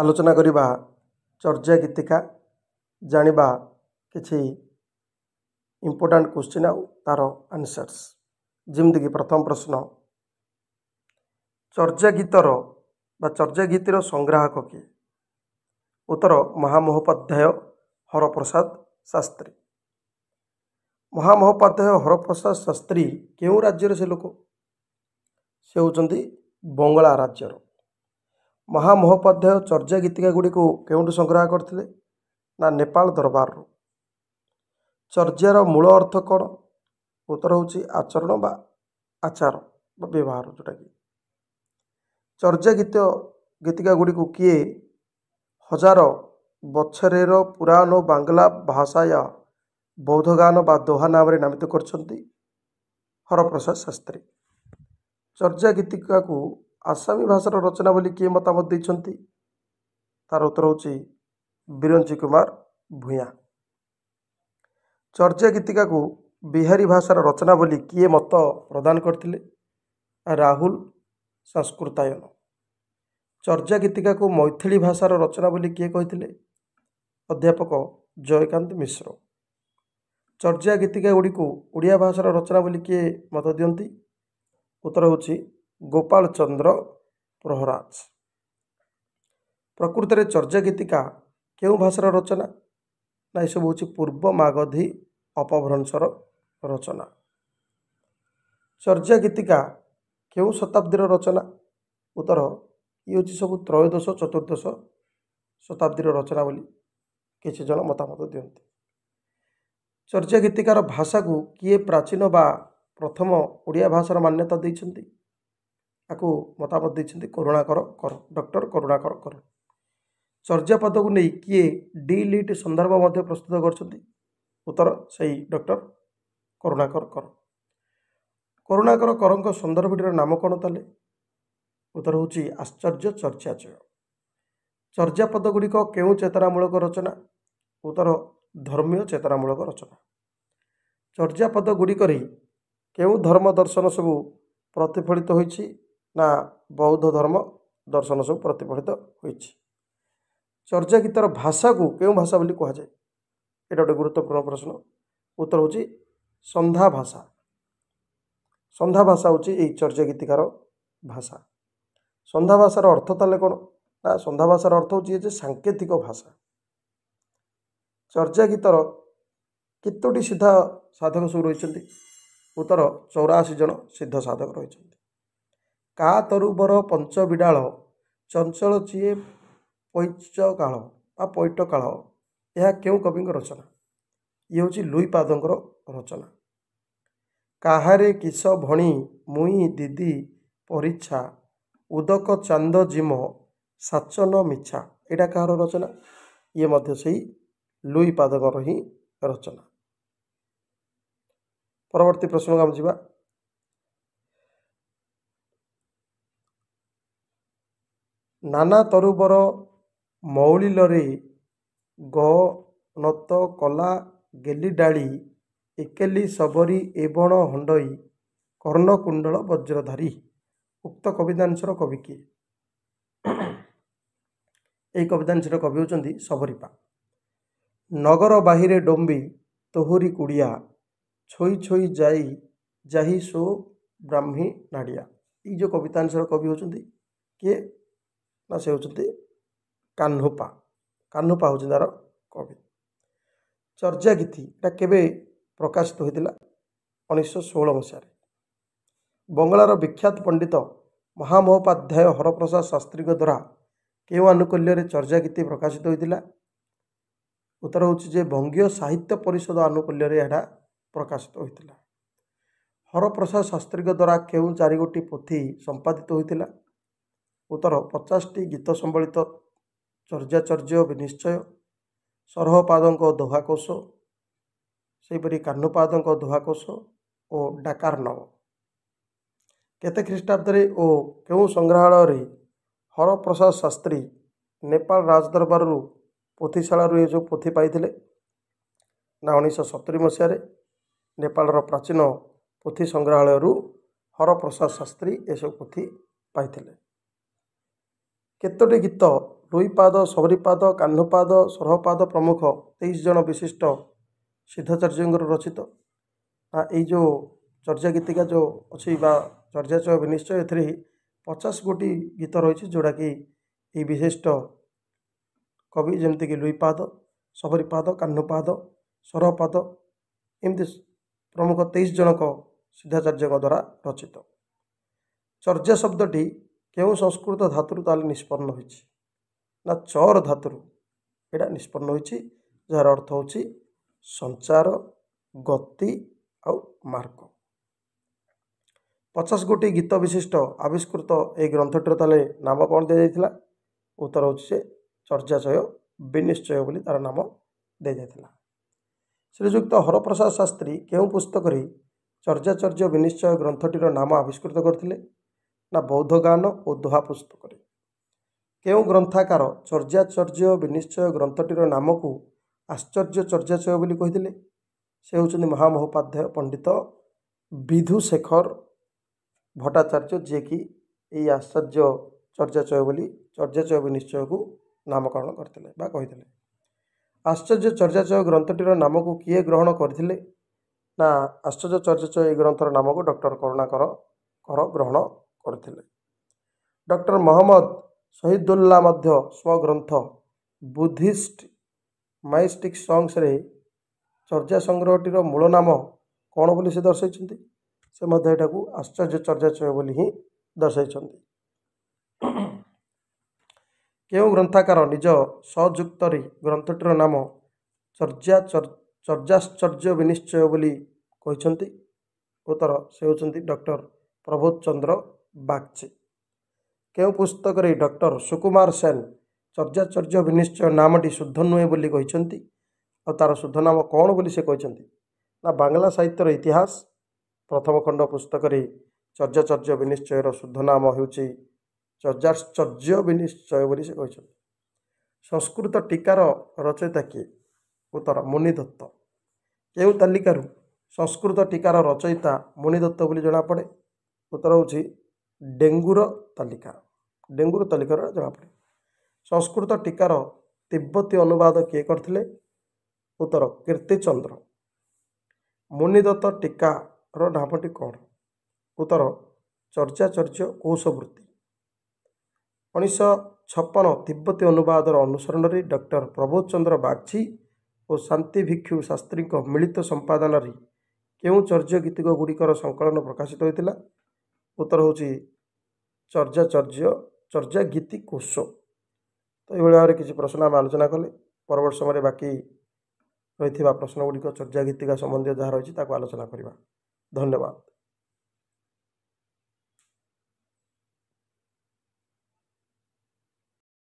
ଆଲୋଚନା କରିବା ଚର୍ଯ୍ୟା ଗୀତିକା ଜାଣିବା କିଛି ଇମ୍ପୋର୍ଟାଣ୍ଟ କ୍ୱେଶ୍ଚିନ୍ ଆଉ ତା'ର ଆନ୍ସର୍ସ ଯେମିତିକି ପ୍ରଥମ ପ୍ରଶ୍ନ ଚର୍ଯ୍ୟା ଗୀତର ବା ଚର୍ଯ୍ୟା ଗୀତିର ସଂଗ୍ରାହକ କିଏ ଉତ୍ତର ମହାମହୋପାଧ୍ୟାୟ ହରପ୍ରସାଦ ଶାସ୍ତ୍ରୀ ମହାମହୋପାଧ୍ୟାୟ ହରପ୍ରସାଦ ଶାସ୍ତ୍ରୀ କେଉଁ ରାଜ୍ୟରେ ସେ ଲୋକ ସେ ହେଉଛନ୍ତି ବଙ୍ଗଳା ରାଜ୍ୟର ମହାମହୋପାଧ୍ୟାୟ ଚର୍ଯ୍ୟା ଗୀତିକା ଗୁଡ଼ିକୁ କେଉଁଠୁ ସଂଗ୍ରହ କରିଥିଲେ ନା ନେପାଳ ଦରବାରରୁ ଚର୍ଯ୍ୟାର ମୂଳ ଅର୍ଥ କ'ଣ ଉତ୍ତର ହେଉଛି ଆଚରଣ ବା ଆଚାର ବା ବ୍ୟବହାର ଯେଉଁଟାକି ଚର୍ଯ୍ୟା ଗୀତ ଗୀତିକା ଗୁଡ଼ିକୁ କିଏ ହଜାର ବଛରେର ପୁରାଣ ବାଙ୍ଗଲା ଭାଷା ୟା ଗାନ ବା ଦୋହା ନାମରେ ନାମିତ କରିଛନ୍ତି ହରପ୍ରସାଦ ଶାସ୍ତ୍ରୀ ଚର୍ଯ୍ୟା ଗୀତିକାକୁ ଆସାମୀ ଭାଷାର ରଚନା ବୋଲି କିଏ ମତାମତ ଦେଇଛନ୍ତି ତା'ର ଉତ୍ତର ହେଉଛି ବିରଞ୍ଜୀ କୁମାର ଭୂୟାଁ ଚର୍ଯ୍ୟା ଗୀତିକାକୁ ବିହାରୀ ଭାଷାର ରଚନା ବୋଲି କିଏ ମତ ପ୍ରଦାନ କରିଥିଲେ ରାହୁଲ ସଂସ୍କୃତାୟନ ଚର୍ଯ୍ୟା ଗୀତିକାକୁ ମୈଥିଳୀ ଭାଷାର ରଚନା ବୋଲି କିଏ କହିଥିଲେ ଅଧ୍ୟାପକ ଜୟକାନ୍ତ ମିଶ୍ର ଚର୍ଯ୍ୟା ଗୀତିକା ଗୁଡ଼ିକୁ ଓଡ଼ିଆ ଭାଷାର ରଚନା ବୋଲି କିଏ ମତ ଦିଅନ୍ତି ଉତ୍ତର ହେଉଛି ଗୋପାଳ ଚନ୍ଦ୍ର ପ୍ରହରାଜ ପ୍ରକୃତରେ ଚର୍ଯ୍ୟା ଗୀତିକା କେଉଁ ଭାଷାର ରଚନା ନା ଏସବୁ ହେଉଛି ପୂର୍ବ ମାଗଧି ଅପଭ୍ରଂଶର ରଚନା ଚର୍ଯ୍ୟା ଗୀତିକା କେଉଁ ଶତାବ୍ଦୀର ରଚନା ଉତ୍ତର ଇଏ ହେଉଛି ସବୁ ତ୍ରୟୋଦଶ ଚତୁର୍ଦ୍ଦଶ ଶତାବ୍ଦୀର ରଚନା ବୋଲି କିଛି ଜଣ ମତାମତ ଦିଅନ୍ତି ଚର୍ଯ୍ୟା ଗୀତିକାର ଭାଷାକୁ କିଏ ପ୍ରାଚୀନ ବା ପ୍ରଥମ ଓଡ଼ିଆ ଭାଷାର ମାନ୍ୟତା ଦେଇଛନ୍ତି ତାକୁ ମତାମତ ଦେଇଛନ୍ତି କରୁଣାକର କର ଡକ୍ଟର କରୁଣାକର କର ଚର୍ଯ୍ୟାପଦକୁ ନେଇ କିଏ ଡି ଲିଟ୍ ସନ୍ଦର୍ଭ ମଧ୍ୟ ପ୍ରସ୍ତୁତ କରିଛନ୍ତି ଉତ୍ତର ସେଇ ଡକ୍ଟର କରୁଣାକର କର କରୁଣାକର କରଙ୍କ ସନ୍ଦର୍ଭଟିର ନାମ କ'ଣ ତାହେଲେ ଉତ୍ତର ହେଉଛି ଆଶ୍ଚର୍ଯ୍ୟ ଚର୍ଚ୍ଚାଚୟ ଗୁଡ଼ିକ କେଉଁ ଚେତନାମୂଳକ ରଚନା ଉତ୍ତର ଧର୍ମୀୟ ଚେତନାମୂଳକ ରଚନା ଚର୍ଯ୍ୟାପଦଗୁଡ଼ିକରେ କେଉଁ ଧର୍ମ ଦର୍ଶନ ସବୁ ପ୍ରତିଫଳିତ ହୋଇଛି ନା ବୌଦ୍ଧ ଧର୍ମ ଦର୍ଶନ ସବୁ ପ୍ରତିଫଳିତ ହୋଇଛି ଚର୍ଯ୍ୟା ଗୀତର ଭାଷାକୁ କେଉଁ ଭାଷା ବୋଲି କୁହାଯାଏ ଏଇଟା ଗୋଟେ ଗୁରୁତ୍ୱପୂର୍ଣ୍ଣ ପ୍ରଶ୍ନ ଉତ୍ତର ହେଉଛି ସନ୍ଧ୍ୟା ଭାଷା ସନ୍ଧ୍ୟା ଭାଷା ହେଉଛି ଏଇ ଚର୍ଯ୍ୟା ଗୀତିକାର ଭାଷା ସନ୍ଧ୍ୟା ଭାଷାର ଅର୍ଥ ତାହେଲେ କ'ଣ ନା ସନ୍ଧ୍ୟା ଭାଷାର ଅର୍ଥ ହେଉଛି ଏ ଯେ ସାଙ୍କେତିକ ଭାଷା ଚର୍ଯ୍ୟା ଗୀତର କେତୋଟି ସିଧା ସାଧକ ସବୁ ରହିଛନ୍ତି ଉତ୍ତର ଚଉରାଅଶୀ ଜଣ ସିଦ୍ଧ ସାଧକ ରହିଛନ୍ତି କା ତରୁବର ପଞ୍ଚ ବିଡ଼ାଳ ଚଞ୍ଚଳ ଚିଏ ପୈଚକାଳ ବା କାଳ ଏହା କେଉଁ କବିଙ୍କ ରଚନା ଇଏ ହେଉଛି ଲୁଇ ପାଦଙ୍କର ରଚନା କାହାରେ କିସ ଭଣୀ ମୁଇଁ ଦିଦି ପରିଚ୍ଛା ଉଦକ ଚାନ୍ଦ ଜିମ ସାଚନ ମିଛା ଏଇଟା କାହାର ରଚନା ଇଏ ମଧ୍ୟ ସେଇ ଲୁଇ ପାଦଙ୍କର ହିଁ ରଚନା ପରବର୍ତ୍ତୀ ପ୍ରସଙ୍ଗ ଆମେ ଯିବା ନାନା ତରୁବର ମଉଳିଲରେ ଗ ନତ କଲା ଗେଲି ଡାଳି ଏକେଲି ଶବରି ଏବଣ ହଣ୍ଡଇ କୁଣ୍ଡଳ ବଜ୍ରଧାରୀ ଉକ୍ତ କବିତାଂଶର କବି କିଏ ଏହି କବିତାଂଶର କବି ହେଉଛନ୍ତି ସବରିପା ନଗର ବାହିରେ ଡମ୍ବି ତୋହରି କୁଡ଼ିଆ ଛୋଇ ଛୋଇ ଯାଇ ଯାହି ସୋ ବ୍ରାହ୍ମୀ ନାଡ଼ିଆ ଏଇ ଯେଉଁ କବିତାଂଶର କବି ହେଉଛନ୍ତି କିଏ ବା ସେ ହେଉଛନ୍ତି କାହ୍ନୁପା କାହ୍ନୁପା ହେଉଛି ତା'ର କବି ଚର୍ଯ୍ୟା ଗୀତି ଏଇଟା କେବେ ପ୍ରକାଶିତ ହୋଇଥିଲା ଉଣେଇଶହ ଷୋହଳ ମସିହାରେ ବଙ୍ଗଳାର ବିଖ୍ୟାତ ପଣ୍ଡିତ ମହାମହୋପାଧ୍ୟାୟ ହରପ୍ରସାଦ ଶାସ୍ତ୍ରୀଙ୍କ ଦ୍ୱାରା କେଉଁ ଆନୁକୂଲ୍ୟରେ ଚର୍ଯ୍ୟା ଗୀତି ପ୍ରକାଶିତ ହୋଇଥିଲା ଉତ୍ତର ହେଉଛି ଯେ ବଙ୍ଗୀୟ ସାହିତ୍ୟ ପରିଷଦ ଆନୁକୂଲ୍ୟରେ ଏହା ପ୍ରକାଶିତ ହୋଇଥିଲା ହରପ୍ରସାଦ ଶାସ୍ତ୍ରୀଙ୍କ ଦ୍ୱାରା କେଉଁ ଚାରିଗୋଟି ପୋଥି ସମ୍ପାଦିତ ହୋଇଥିଲା ଉତ୍ତର ପଚାଶଟି ଗୀତ ସମ୍ବଳିତ ଚର୍ଯ୍ୟାଚର୍ଯ୍ୟ ବି ବିନିଶ୍ଚୟ ସରହପାଦଙ୍କ ଦୋହାକୋଷ ସେହିପରି କାହ୍ନୁପାଦଙ୍କ ଦୋହାକୋଷ ଓ ନ କେତେ ଖ୍ରୀଷ୍ଟାବ୍ଦରେ ଓ କେଉଁ ସଂଗ୍ରହାଳୟରେ ହରପ୍ରସାଦ ଶାସ୍ତ୍ରୀ ନେପାଳ ରାଜଦରବାରରୁ ପୋଥିଶାଳାରୁ ଏ ଯେଉଁ ପୋଥି ପାଇଥିଲେ ନା ଉଣେଇଶହ ସତୁରି ମସିହାରେ ନେପାଳର ପ୍ରାଚୀନ ପୋଥି ସଂଗ୍ରହାଳୟରୁ ହରପ୍ରସାଦ ଶାସ୍ତ୍ରୀ ଏସବୁ ପୋଥି ପାଇଥିଲେ କେତୋଟି ଗୀତ ରୋଇପାଦ ଶବରୀପାଦ କାହ୍ନପାଦ ସରହପାଦ ପ୍ରମୁଖ ତେଇଶ ଜଣ ବିଶିଷ୍ଟ ସିଦ୍ଧାଚାର୍ଯ୍ୟଙ୍କର ରଚିତ ନା ଏଇ ଯେଉଁ ଚର୍ଯ୍ୟା ଗୀତିକା ଯେଉଁ ଅଛି ବା ଚର୍ଯ୍ୟା ଚୟ ନିଶ୍ଚୟ ଏଥିରେ ପଚାଶ ଗୋଟି ଗୀତ ରହିଛି ଯେଉଁଟାକି ଏଇ ବିଶିଷ୍ଟ କବି ଯେମିତିକି ଲୁଇପାଦ ଶବରୀପାଦ କାହ୍ନପାଦ ସରହପାଦ ଏମିତି ପ୍ରମୁଖ ତେଇଶ ଜଣଙ୍କ ସିଦ୍ଧାଚାର୍ଯ୍ୟଙ୍କ ଦ୍ୱାରା ରଚିତ ଚର୍ଯ୍ୟା ଶବ୍ଦଟି କେଉଁ ସଂସ୍କୃତ ଧାତୁରୁ ତାହେଲେ ନିଷ୍ପନ୍ନ ହୋଇଛି ନା ଚର ଧାତୁରୁ ଏଇଟା ନିଷ୍ପନ୍ନ ହୋଇଛି ଯାହାର ଅର୍ଥ ହେଉଛି ସଞ୍ଚାର ଗତି ଆଉ ମାର୍ଗ ପଚାଶ ଗୋଟି ଗୀତ ବିଶିଷ୍ଟ ଆବିଷ୍କୃତ ଏହି ଗ୍ରନ୍ଥଟିର ତାହେଲେ ନାମ କ'ଣ ଦିଆଯାଇଥିଲା ଉତ୍ତର ହେଉଛି ସେ ଚର୍ଯ୍ୟାଚୟ ବିନିଶ୍ଚୟ ବୋଲି ତା'ର ନାମ ଦିଆଯାଇଥିଲା ଶ୍ରୀଯୁକ୍ତ ହରପ୍ରସାଦ ଶାସ୍ତ୍ରୀ କେଉଁ ପୁସ୍ତକରେ ଚର୍ଯ୍ୟାଚର୍ଯ୍ୟ ବିନିଶ୍ଚୟ ଗ୍ରନ୍ଥଟିର ନାମ ଆବିଷ୍କୃତ କରିଥିଲେ ନା ବୌଦ୍ଧ ଗାନ ଓ ଦୋହା ପୁସ୍ତକରେ କେଉଁ ଗ୍ରନ୍ଥାକାର ଚର୍ଯ୍ୟାଚର୍ଯ୍ୟ ବିନିଶ୍ଚୟ ଗ୍ରନ୍ଥଟିର ନାମକୁ ଆଶ୍ଚର୍ଯ୍ୟ ଚର୍ଯ୍ୟାଚୟ ବୋଲି କହିଥିଲେ ସେ ହେଉଛନ୍ତି ମହାମହୋପାଧ୍ୟାୟ ପଣ୍ଡିତ ବିଧୁଶେଖର ଭଟ୍ଟାଚାର୍ଯ୍ୟ ଯିଏକି ଏହି ଆଶ୍ଚର୍ଯ୍ୟ ଚର୍ଯ୍ୟାଚୟ ବୋଲି ଚର୍ଯ୍ୟାଚୟ ବିନିଶ୍ଚୟକୁ ନାମକରଣ କରିଥିଲେ ବା କହିଥିଲେ ଆଶ୍ଚର୍ଯ୍ୟ ଚର୍ଯ୍ୟାଚୟ ଗ୍ରନ୍ଥଟିର ନାମକୁ କିଏ ଗ୍ରହଣ କରିଥିଲେ ନା ଆଶ୍ଚର୍ଯ୍ୟ ଚର୍ଯ୍ୟାଚୟ ଏଇ ଗ୍ରନ୍ଥର ନାମକୁ ଡକ୍ଟର କରୁଣାକର କର ଗ୍ରହଣ କରିଥିଲେ ଡକ୍ଟର ମହମ୍ମଦ ସହିଦୁଲ୍ଲା ମଧ୍ୟ ସ୍ୱଗ୍ରନ୍ଥ ବୁଦ୍ଧିଷ୍ଟ ମାଇଷ୍ଟିକ୍ ସଙ୍ଗସ୍ରେ ଚର୍ଯ୍ୟା ସଂଗ୍ରହଟିର ମୂଳ ନାମ କ'ଣ ବୋଲି ସେ ଦର୍ଶାଇଛନ୍ତି ସେ ମଧ୍ୟ ଏଇଟାକୁ ଆଶ୍ଚର୍ଯ୍ୟ ଚର୍ଯ୍ୟାଚୟ ବୋଲି ହିଁ ଦର୍ଶାଇଛନ୍ତି କେଉଁ ଗ୍ରନ୍ଥାକାର ନିଜ ସଯୁକ୍ତରେ ଗ୍ରନ୍ଥଟିର ନାମ ଚର୍ଯ୍ୟା ଚର୍ଯ୍ୟାଶ୍ଚର୍ଯ୍ୟ ବିନିଶ୍ଚୟ ବୋଲି କହିଛନ୍ତି ଉତ୍ତର ସେ ହେଉଛନ୍ତି ଡକ୍ଟର ପ୍ରବୋଧ ଚନ୍ଦ୍ର ବାଗ୍ଚେ କେଉଁ ପୁସ୍ତକରେ ଡକ୍ଟର ସୁକୁମାର ସେନ ଚର୍ଯ୍ୟାଚର୍ଯ୍ୟ ବିନିଶ୍ଚୟ ନାମଟି ଶୁଦ୍ଧ ନୁହେଁ ବୋଲି କହିଛନ୍ତି ଆଉ ତା'ର ଶୁଦ୍ଧ ନାମ କ'ଣ ବୋଲି ସେ କହିଛନ୍ତି ନା ବାଙ୍ଗଲା ସାହିତ୍ୟର ଇତିହାସ ପ୍ରଥମ ଖଣ୍ଡ ପୁସ୍ତକରେ ଚର୍ଯ୍ୟାଚର୍ଯ୍ୟ ବିନିଶ୍ଚୟର ଶୁଦ୍ଧ ନାମ ହେଉଛି ଚର୍ଯ୍ୟାଶ୍ଚର୍ଯ୍ୟ ବିନିଶ୍ଚୟ ବୋଲି ସେ କହିଛନ୍ତି ସଂସ୍କୃତ ଟୀକାର ରଚୟିତା କିଏ ଉତ୍ତର ମୁନିଦତ୍ତ କେଉଁ ତାଲିକାରୁ ସଂସ୍କୃତ ଟୀକାର ରଚୟିତା ମୁନିଦତ୍ତ ବୋଲି ଜଣାପଡ଼େ ଉତ୍ତର ହେଉଛି ଡେଙ୍ଗୁର ତାଲିକା ଡେଙ୍ଗୁର ତାଲିକାର ଜଣାପଡ଼େ ସଂସ୍କୃତ ଟୀକାର ତିବ୍ବତୀ ଅନୁବାଦ କିଏ କରିଥିଲେ ଉତ୍ତର କୀର୍ତ୍ତିଚନ୍ଦ୍ର ମୁନିଦତ୍ତ ଟୀକାର ନାମଟି କ'ଣ ଉତ୍ତର କୌଶ ବୃତ୍ତି ଉଣେଇଶହ ଛପନ ତିବ୍ବତୀ ଅନୁବାଦର ଅନୁସରଣରେ ଡକ୍ଟର ପ୍ରବୋଧ ଚନ୍ଦ୍ର ବାଗ୍ଚି ଓ ଶାନ୍ତି ଭିକ୍ଷୁ ଶାସ୍ତ୍ରୀଙ୍କ ମିଳିତ ସମ୍ପାଦନାରେ କେଉଁ ଚର୍ଯ୍ୟ ଗୀତିକ ଗୁଡ଼ିକର ସଂକଳନ ପ୍ରକାଶିତ ହୋଇଥିଲା ଉତ୍ତର ହେଉଛି ଚର୍ଯ୍ୟା ଚର୍ଯ୍ୟ ଚର୍ଯ୍ୟା ଗୀତି କୋଷ ତ ଏଇଭଳି ଭାବରେ କିଛି ପ୍ରଶ୍ନ ଆମେ ଆଲୋଚନା କଲେ ପରବର୍ତ୍ତୀ ସମୟରେ ବାକି ରହିଥିବା ପ୍ରଶ୍ନଗୁଡ଼ିକ ଚର୍ଯ୍ୟା ଗୀତିକା ସମ୍ବନ୍ଧୀୟ ଯାହା ରହିଛି ତାକୁ ଆଲୋଚନା କରିବା ଧନ୍ୟବାଦ